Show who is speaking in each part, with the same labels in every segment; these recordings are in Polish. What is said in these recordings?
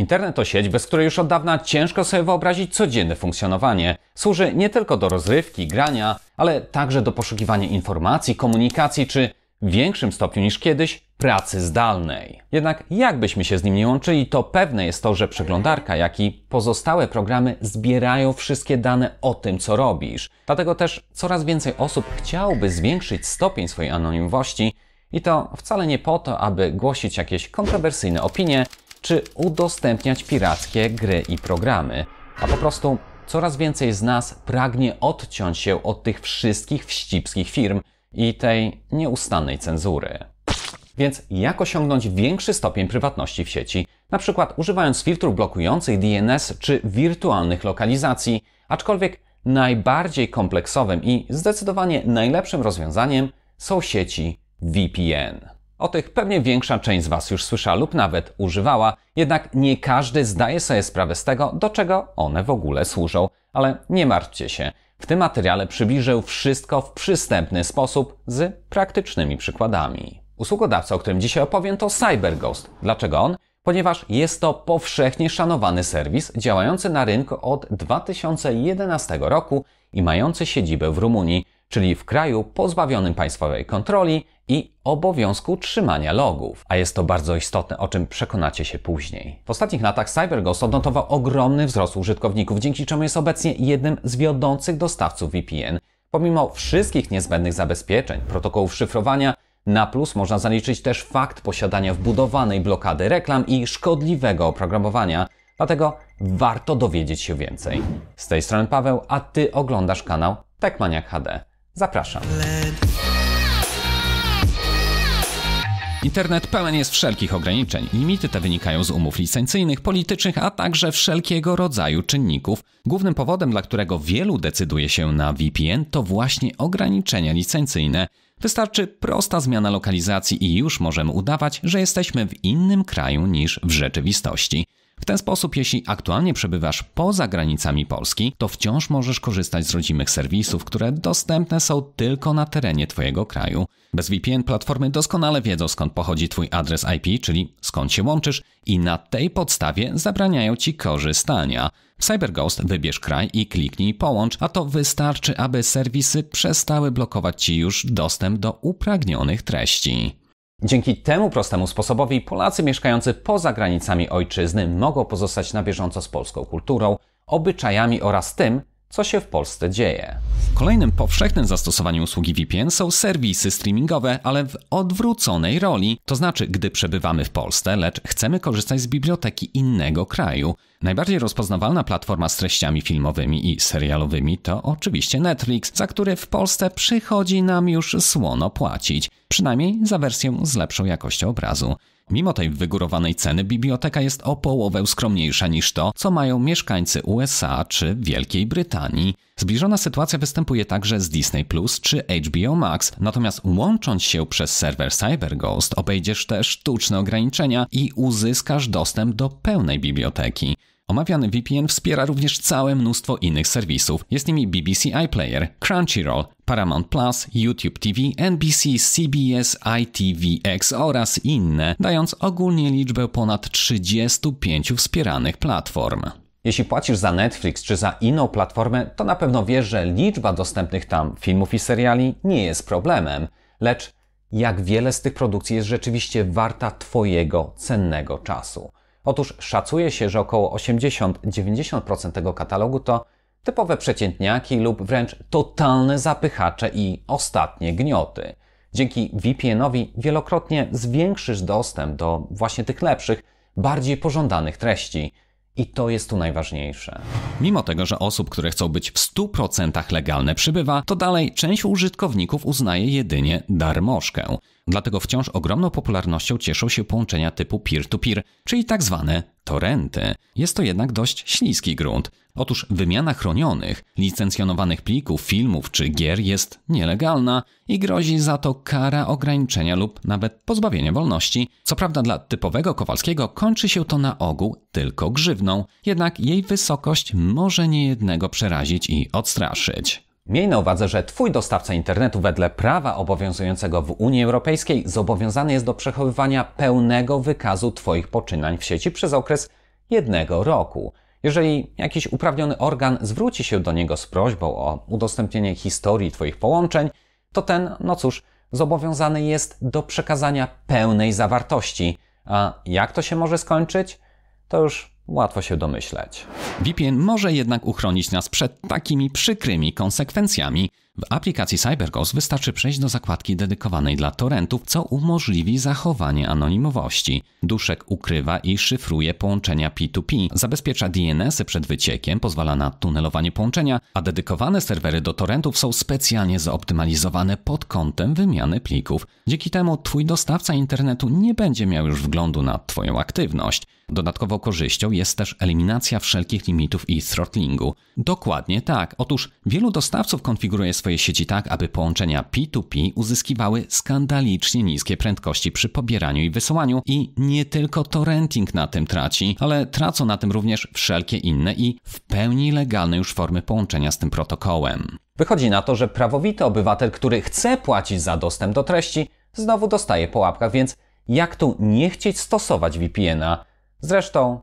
Speaker 1: Internet to sieć, bez której już od dawna ciężko sobie wyobrazić codzienne funkcjonowanie. Służy nie tylko do rozrywki, grania, ale także do poszukiwania informacji, komunikacji czy w większym stopniu niż kiedyś pracy zdalnej. Jednak jakbyśmy się z nim nie łączyli, to pewne jest to, że przeglądarka, jak i pozostałe programy zbierają wszystkie dane o tym, co robisz. Dlatego też coraz więcej osób chciałoby zwiększyć stopień swojej anonimowości i to wcale nie po to, aby głosić jakieś kontrowersyjne opinie, czy udostępniać pirackie gry i programy, a po prostu coraz więcej z nas pragnie odciąć się od tych wszystkich wścibskich firm i tej nieustannej cenzury. Więc jak osiągnąć większy stopień prywatności w sieci, na przykład używając filtrów blokujących DNS czy wirtualnych lokalizacji, aczkolwiek najbardziej kompleksowym i zdecydowanie najlepszym rozwiązaniem są sieci VPN. O tych pewnie większa część z Was już słyszała lub nawet używała, jednak nie każdy zdaje sobie sprawę z tego, do czego one w ogóle służą. Ale nie martwcie się, w tym materiale przybliżę wszystko w przystępny sposób z praktycznymi przykładami. Usługodawca, o którym dzisiaj opowiem, to CyberGhost. Dlaczego on? Ponieważ jest to powszechnie szanowany serwis działający na rynku od 2011 roku i mający siedzibę w Rumunii czyli w kraju pozbawionym państwowej kontroli i obowiązku trzymania logów. A jest to bardzo istotne, o czym przekonacie się później. W ostatnich latach CyberGhost odnotował ogromny wzrost użytkowników, dzięki czemu jest obecnie jednym z wiodących dostawców VPN. Pomimo wszystkich niezbędnych zabezpieczeń, protokołów szyfrowania, na plus można zaliczyć też fakt posiadania wbudowanej blokady reklam i szkodliwego oprogramowania, dlatego warto dowiedzieć się więcej. Z tej strony Paweł, a Ty oglądasz kanał Techmaniac HD. Zapraszam. Internet pełen jest wszelkich ograniczeń. Limity te wynikają z umów licencyjnych, politycznych, a także wszelkiego rodzaju czynników. Głównym powodem, dla którego wielu decyduje się na VPN, to właśnie ograniczenia licencyjne. Wystarczy prosta zmiana lokalizacji i już możemy udawać, że jesteśmy w innym kraju niż w rzeczywistości. W ten sposób, jeśli aktualnie przebywasz poza granicami Polski, to wciąż możesz korzystać z rodzimych serwisów, które dostępne są tylko na terenie Twojego kraju. Bez VPN platformy doskonale wiedzą skąd pochodzi Twój adres IP, czyli skąd się łączysz i na tej podstawie zabraniają Ci korzystania. W CyberGhost wybierz kraj i kliknij połącz, a to wystarczy, aby serwisy przestały blokować Ci już dostęp do upragnionych treści. Dzięki temu prostemu sposobowi Polacy mieszkający poza granicami ojczyzny mogą pozostać na bieżąco z polską kulturą, obyczajami oraz tym, co się w Polsce dzieje. Kolejnym powszechnym zastosowaniem usługi VPN są serwisy streamingowe, ale w odwróconej roli, to znaczy gdy przebywamy w Polsce, lecz chcemy korzystać z biblioteki innego kraju. Najbardziej rozpoznawalna platforma z treściami filmowymi i serialowymi to oczywiście Netflix, za który w Polsce przychodzi nam już słono płacić, przynajmniej za wersję z lepszą jakością obrazu. Mimo tej wygórowanej ceny biblioteka jest o połowę skromniejsza niż to, co mają mieszkańcy USA czy Wielkiej Brytanii. Zbliżona sytuacja występuje także z Disney Plus czy HBO Max, natomiast łącząc się przez serwer CyberGhost obejdziesz te sztuczne ograniczenia i uzyskasz dostęp do pełnej biblioteki. Omawiany VPN wspiera również całe mnóstwo innych serwisów. Jest nimi BBC iPlayer, Crunchyroll, Paramount Plus, YouTube TV, NBC, CBS, ITVX oraz inne, dając ogólnie liczbę ponad 35 wspieranych platform. Jeśli płacisz za Netflix czy za inną platformę, to na pewno wiesz, że liczba dostępnych tam filmów i seriali nie jest problemem, lecz jak wiele z tych produkcji jest rzeczywiście warta Twojego cennego czasu. Otóż szacuje się, że około 80-90% tego katalogu to typowe przeciętniaki lub wręcz totalne zapychacze i ostatnie gnioty. Dzięki VPN-owi wielokrotnie zwiększysz dostęp do właśnie tych lepszych, bardziej pożądanych treści. I to jest tu najważniejsze. Mimo tego, że osób, które chcą być w 100% legalne przybywa, to dalej część użytkowników uznaje jedynie darmożkę. Dlatego wciąż ogromną popularnością cieszą się połączenia typu peer-to-peer, czyli tak zwane torenty. Jest to jednak dość śliski grunt. Otóż wymiana chronionych, licencjonowanych plików, filmów czy gier jest nielegalna i grozi za to kara ograniczenia lub nawet pozbawienia wolności. Co prawda dla typowego Kowalskiego kończy się to na ogół tylko grzywną, jednak jej wysokość może niejednego przerazić i odstraszyć. Miej na uwadze, że Twój dostawca internetu wedle prawa obowiązującego w Unii Europejskiej zobowiązany jest do przechowywania pełnego wykazu Twoich poczynań w sieci przez okres jednego roku. Jeżeli jakiś uprawniony organ zwróci się do niego z prośbą o udostępnienie historii Twoich połączeń, to ten, no cóż, zobowiązany jest do przekazania pełnej zawartości. A jak to się może skończyć? To już Łatwo się domyśleć. VPN może jednak uchronić nas przed takimi przykrymi konsekwencjami. W aplikacji CyberGhost wystarczy przejść do zakładki dedykowanej dla torrentów, co umożliwi zachowanie anonimowości. Duszek ukrywa i szyfruje połączenia P2P, zabezpiecza DNS-y przed wyciekiem, pozwala na tunelowanie połączenia, a dedykowane serwery do torrentów są specjalnie zoptymalizowane pod kątem wymiany plików. Dzięki temu twój dostawca internetu nie będzie miał już wglądu na twoją aktywność. Dodatkową korzyścią jest też eliminacja wszelkich limitów i throttlingu. Dokładnie tak. Otóż wielu dostawców konfiguruje swoje sieci tak, aby połączenia P2P uzyskiwały skandalicznie niskie prędkości przy pobieraniu i wysyłaniu i nie tylko torrenting na tym traci, ale tracą na tym również wszelkie inne i w pełni legalne już formy połączenia z tym protokołem. Wychodzi na to, że prawowity obywatel, który chce płacić za dostęp do treści, znowu dostaje po łapkach, więc jak tu nie chcieć stosować VPN-a? Zresztą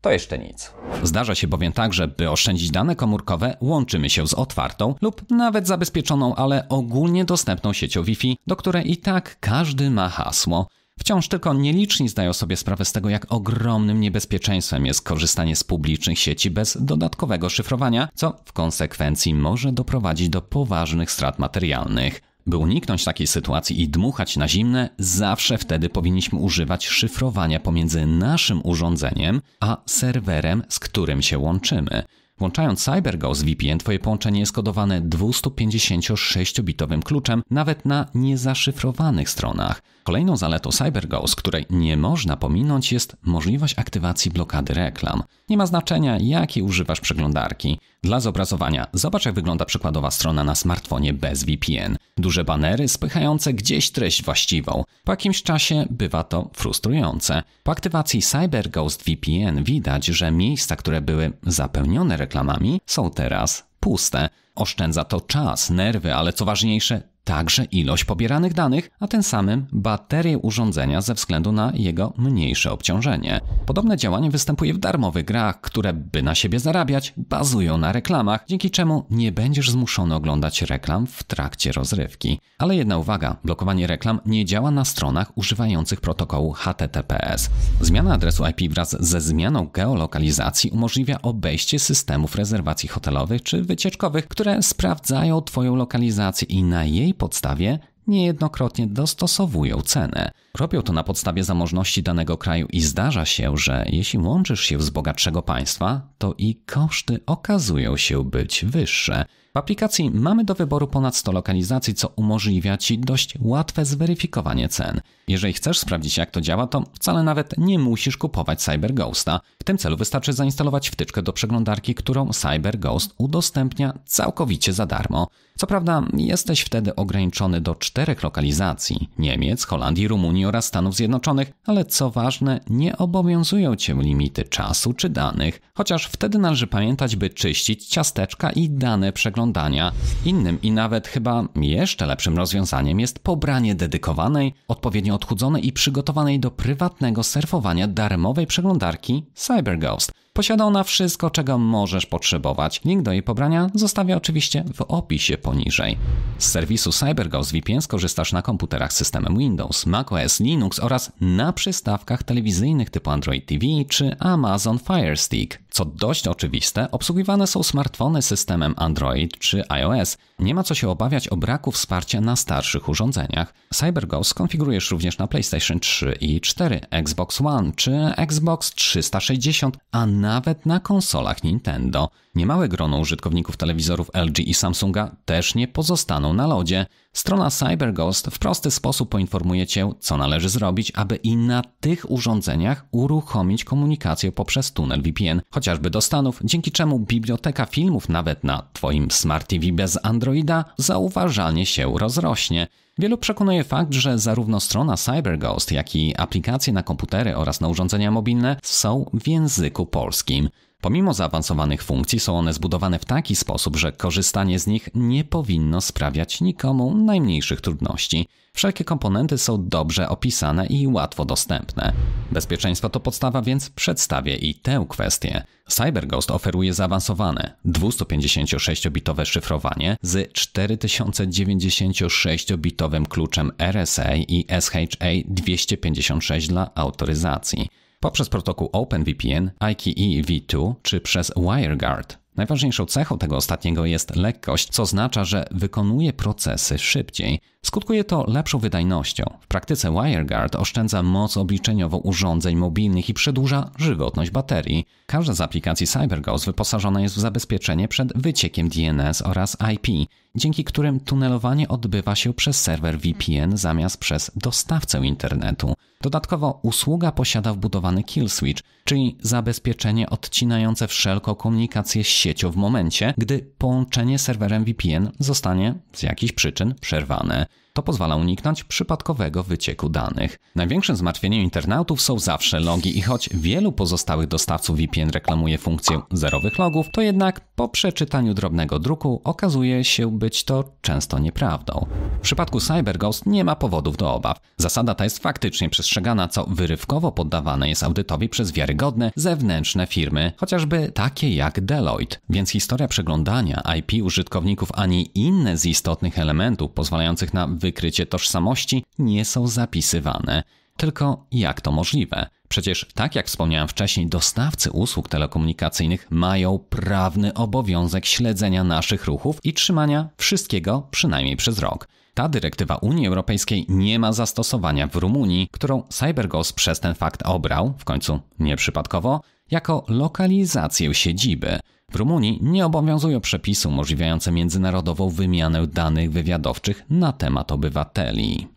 Speaker 1: to jeszcze nic. Zdarza się bowiem tak, że by oszczędzić dane komórkowe, łączymy się z otwartą lub nawet zabezpieczoną, ale ogólnie dostępną siecią Wi-Fi, do której i tak każdy ma hasło. Wciąż tylko nieliczni zdają sobie sprawę z tego, jak ogromnym niebezpieczeństwem jest korzystanie z publicznych sieci bez dodatkowego szyfrowania, co w konsekwencji może doprowadzić do poważnych strat materialnych. By uniknąć takiej sytuacji i dmuchać na zimne, zawsze wtedy powinniśmy używać szyfrowania pomiędzy naszym urządzeniem a serwerem, z którym się łączymy. Włączając CyberGhost VPN Twoje połączenie jest kodowane 256-bitowym kluczem nawet na niezaszyfrowanych stronach. Kolejną zaletą CyberGhost, której nie można pominąć jest możliwość aktywacji blokady reklam. Nie ma znaczenia jakiej używasz przeglądarki. Dla zobrazowania zobacz jak wygląda przykładowa strona na smartfonie bez VPN. Duże banery spychające gdzieś treść właściwą. Po jakimś czasie bywa to frustrujące. Po aktywacji CyberGhost VPN widać, że miejsca, które były zapełnione reklamami reklamami są teraz puste. Oszczędza to czas, nerwy, ale co ważniejsze, także ilość pobieranych danych, a tym samym baterię urządzenia ze względu na jego mniejsze obciążenie. Podobne działanie występuje w darmowych grach, które, by na siebie zarabiać, bazują na reklamach, dzięki czemu nie będziesz zmuszony oglądać reklam w trakcie rozrywki. Ale jedna uwaga, blokowanie reklam nie działa na stronach używających protokołu HTTPS. Zmiana adresu IP wraz ze zmianą geolokalizacji umożliwia obejście systemów rezerwacji hotelowych czy wycieczkowych, które które sprawdzają Twoją lokalizację i na jej podstawie niejednokrotnie dostosowują cenę. Robią to na podstawie zamożności danego kraju i zdarza się, że jeśli łączysz się z bogatszego państwa, to i koszty okazują się być wyższe. W aplikacji mamy do wyboru ponad 100 lokalizacji, co umożliwia Ci dość łatwe zweryfikowanie cen. Jeżeli chcesz sprawdzić jak to działa, to wcale nawet nie musisz kupować CyberGhosta. W tym celu wystarczy zainstalować wtyczkę do przeglądarki, którą CyberGhost udostępnia całkowicie za darmo. Co prawda jesteś wtedy ograniczony do czterech lokalizacji Niemiec, Holandii, Rumunii oraz Stanów Zjednoczonych, ale co ważne, nie obowiązują cię limity czasu czy danych, chociaż wtedy należy pamiętać, by czyścić ciasteczka i dane przeglądarki oglądania. Innym i nawet chyba jeszcze lepszym rozwiązaniem jest pobranie dedykowanej, odpowiednio odchudzonej i przygotowanej do prywatnego surfowania darmowej przeglądarki CyberGhost. Posiada ona wszystko, czego możesz potrzebować. Link do jej pobrania zostawię oczywiście w opisie poniżej. Z serwisu CyberGhost VPN skorzystasz na komputerach z systemem Windows, macOS, Linux oraz na przystawkach telewizyjnych typu Android TV czy Amazon Fire Stick. Co dość oczywiste, obsługiwane są smartfony systemem Android czy iOS. Nie ma co się obawiać o braku wsparcia na starszych urządzeniach. CyberGhost konfigurujesz również na PlayStation 3 i 4, Xbox One czy Xbox 360, a nawet na konsolach Nintendo. Niemałe grono użytkowników telewizorów LG i Samsunga też nie pozostaną na lodzie. Strona CyberGhost w prosty sposób poinformuje Cię, co należy zrobić, aby i na tych urządzeniach uruchomić komunikację poprzez tunel VPN, chociażby do Stanów, dzięki czemu biblioteka filmów nawet na Twoim Smart TV bez Androida zauważalnie się rozrośnie. Wielu przekonuje fakt, że zarówno strona CyberGhost, jak i aplikacje na komputery oraz na urządzenia mobilne są w języku polskim. Pomimo zaawansowanych funkcji są one zbudowane w taki sposób, że korzystanie z nich nie powinno sprawiać nikomu najmniejszych trudności. Wszelkie komponenty są dobrze opisane i łatwo dostępne. Bezpieczeństwo to podstawa, więc przedstawię i tę kwestię. CyberGhost oferuje zaawansowane 256-bitowe szyfrowanie z 4096-bitowym kluczem RSA i SHA 256 dla autoryzacji. Poprzez protokół OpenVPN, IKE V2 czy przez WireGuard Najważniejszą cechą tego ostatniego jest lekkość, co oznacza, że wykonuje procesy szybciej. Skutkuje to lepszą wydajnością. W praktyce WireGuard oszczędza moc obliczeniową urządzeń mobilnych i przedłuża żywotność baterii. Każda z aplikacji CyberGhost wyposażona jest w zabezpieczenie przed wyciekiem DNS oraz IP, dzięki którym tunelowanie odbywa się przez serwer VPN zamiast przez dostawcę internetu. Dodatkowo usługa posiada wbudowany kill switch, czyli zabezpieczenie odcinające wszelką komunikację z siecią w momencie, gdy połączenie serwerem VPN zostanie z jakichś przyczyn przerwane. To pozwala uniknąć przypadkowego wycieku danych. Największym zmartwieniem internautów są zawsze logi i choć wielu pozostałych dostawców VPN reklamuje funkcję zerowych logów, to jednak po przeczytaniu drobnego druku okazuje się być to często nieprawdą. W przypadku CyberGhost nie ma powodów do obaw. Zasada ta jest faktycznie przestrzegana, co wyrywkowo poddawane jest audytowi przez wiarygodne zewnętrzne firmy, chociażby takie jak Deloitte. Więc historia przeglądania IP użytkowników ani inne z istotnych elementów pozwalających na wykrycie tożsamości nie są zapisywane. Tylko jak to możliwe? Przecież, tak jak wspomniałem wcześniej, dostawcy usług telekomunikacyjnych mają prawny obowiązek śledzenia naszych ruchów i trzymania wszystkiego przynajmniej przez rok. Ta dyrektywa Unii Europejskiej nie ma zastosowania w Rumunii, którą CyberGhost przez ten fakt obrał, w końcu nieprzypadkowo, jako lokalizację siedziby. W Rumunii nie obowiązują przepisy umożliwiające międzynarodową wymianę danych wywiadowczych na temat obywateli.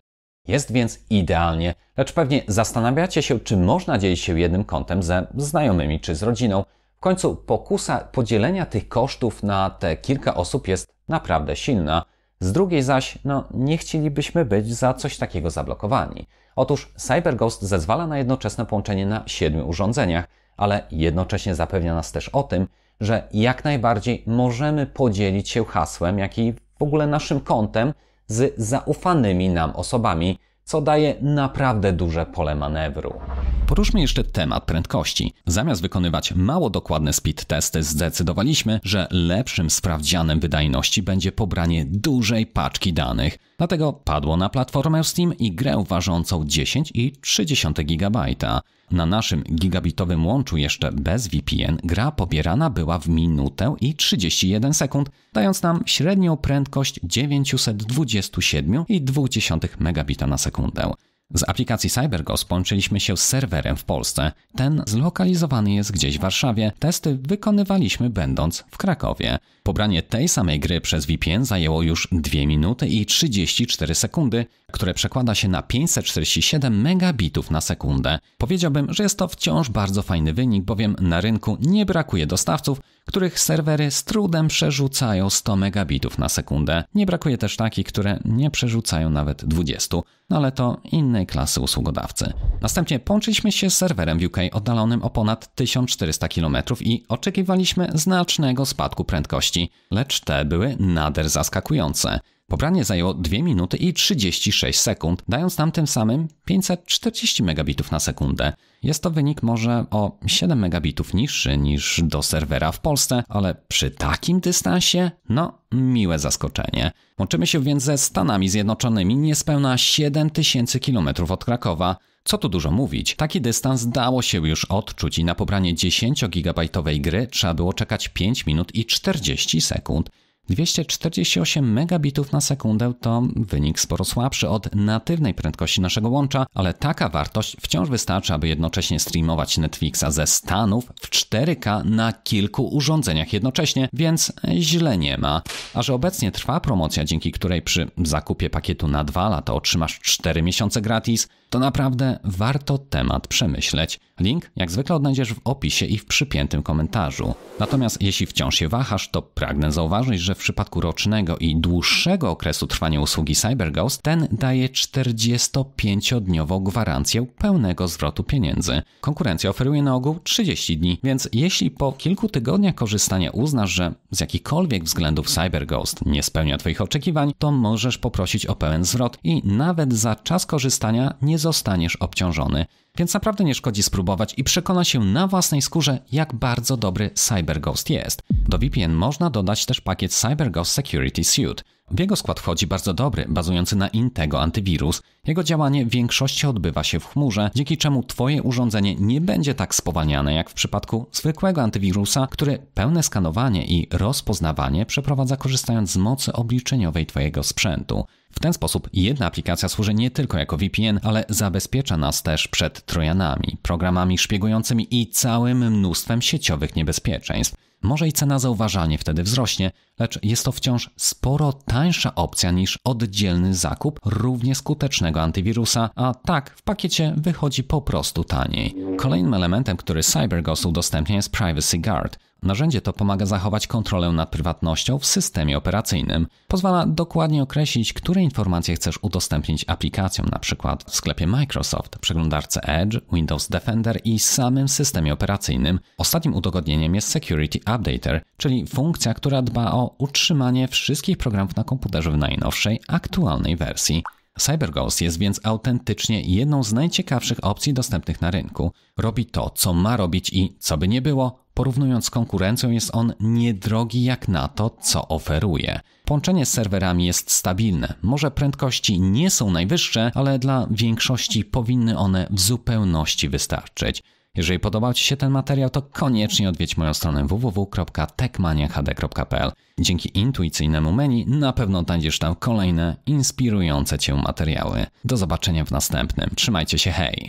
Speaker 1: Jest więc idealnie, lecz pewnie zastanawiacie się, czy można dzielić się jednym kątem ze znajomymi czy z rodziną. W końcu pokusa podzielenia tych kosztów na te kilka osób jest naprawdę silna. Z drugiej zaś, no nie chcielibyśmy być za coś takiego zablokowani. Otóż CyberGhost zezwala na jednoczesne połączenie na siedmiu urządzeniach, ale jednocześnie zapewnia nas też o tym, że jak najbardziej możemy podzielić się hasłem, jak i w ogóle naszym kontem z zaufanymi nam osobami, co daje naprawdę duże pole manewru. Poruszmy jeszcze temat prędkości. Zamiast wykonywać mało dokładne speed testy, zdecydowaliśmy, że lepszym sprawdzianem wydajności będzie pobranie dużej paczki danych, Dlatego padło na platformę Steam i grę ważącą 10,3 GB. Na naszym gigabitowym łączu jeszcze bez VPN gra pobierana była w minutę i 31 sekund, dając nam średnią prędkość 927,2 megabita na sekundę. Z aplikacji CyberGhost połączyliśmy się z serwerem w Polsce. Ten zlokalizowany jest gdzieś w Warszawie. Testy wykonywaliśmy będąc w Krakowie. Pobranie tej samej gry przez VPN zajęło już 2 minuty i 34 sekundy, które przekłada się na 547 megabitów na sekundę. Powiedziałbym, że jest to wciąż bardzo fajny wynik, bowiem na rynku nie brakuje dostawców, których serwery z trudem przerzucają 100 megabitów na sekundę. Nie brakuje też takich, które nie przerzucają nawet 20, no ale to innej klasy usługodawcy. Następnie połączyliśmy się z serwerem w UK oddalonym o ponad 1400 km i oczekiwaliśmy znacznego spadku prędkości, lecz te były nader zaskakujące. Pobranie zajęło 2 minuty i 36 sekund, dając nam tym samym 540 megabitów na sekundę. Jest to wynik może o 7 megabitów niższy niż do serwera w Polsce, ale przy takim dystansie, no miłe zaskoczenie. Łączymy się więc ze Stanami Zjednoczonymi niespełna 7000 km od Krakowa. Co tu dużo mówić, taki dystans dało się już odczuć i na pobranie 10 gigabajtowej gry trzeba było czekać 5 minut i 40 sekund. 248 megabitów na sekundę to wynik sporo słabszy od natywnej prędkości naszego łącza, ale taka wartość wciąż wystarczy, aby jednocześnie streamować Netflixa ze Stanów w 4K na kilku urządzeniach jednocześnie, więc źle nie ma. A że obecnie trwa promocja, dzięki której przy zakupie pakietu na 2 lata otrzymasz 4 miesiące gratis, to naprawdę warto temat przemyśleć. Link jak zwykle odnajdziesz w opisie i w przypiętym komentarzu. Natomiast jeśli wciąż się wahasz, to pragnę zauważyć, że w przypadku rocznego i dłuższego okresu trwania usługi CyberGhost ten daje 45-dniową gwarancję pełnego zwrotu pieniędzy. Konkurencja oferuje na ogół 30 dni, więc jeśli po kilku tygodniach korzystania uznasz, że z jakichkolwiek względów CyberGhost nie spełnia Twoich oczekiwań, to możesz poprosić o pełen zwrot i nawet za czas korzystania nie zostaniesz obciążony więc naprawdę nie szkodzi spróbować i przekona się na własnej skórze, jak bardzo dobry CyberGhost jest. Do VPN można dodać też pakiet CyberGhost Security Suite. W jego skład wchodzi bardzo dobry, bazujący na Intego antywirus. Jego działanie w większości odbywa się w chmurze, dzięki czemu Twoje urządzenie nie będzie tak spowalniane jak w przypadku zwykłego antywirusa, który pełne skanowanie i rozpoznawanie przeprowadza korzystając z mocy obliczeniowej Twojego sprzętu. W ten sposób jedna aplikacja służy nie tylko jako VPN, ale zabezpiecza nas też przed trojanami, programami szpiegującymi i całym mnóstwem sieciowych niebezpieczeństw. Może i cena zauważalnie wtedy wzrośnie, lecz jest to wciąż sporo tańsza opcja niż oddzielny zakup równie skutecznego antywirusa, a tak w pakiecie wychodzi po prostu taniej. Kolejnym elementem, który CyberGhost udostępnia jest Privacy Guard. Narzędzie to pomaga zachować kontrolę nad prywatnością w systemie operacyjnym. Pozwala dokładnie określić, które informacje chcesz udostępnić aplikacjom, np. w sklepie Microsoft, przeglądarce Edge, Windows Defender i samym systemie operacyjnym. Ostatnim udogodnieniem jest Security Updater, czyli funkcja, która dba o utrzymanie wszystkich programów na komputerze w najnowszej, aktualnej wersji. CyberGhost jest więc autentycznie jedną z najciekawszych opcji dostępnych na rynku. Robi to, co ma robić i co by nie było, porównując z konkurencją jest on niedrogi jak na to, co oferuje. Połączenie z serwerami jest stabilne. Może prędkości nie są najwyższe, ale dla większości powinny one w zupełności wystarczyć. Jeżeli podobał Ci się ten materiał, to koniecznie odwiedź moją stronę www.techmaniahd.pl. Dzięki intuicyjnemu menu na pewno znajdziesz tam kolejne inspirujące Cię materiały. Do zobaczenia w następnym. Trzymajcie się, hej!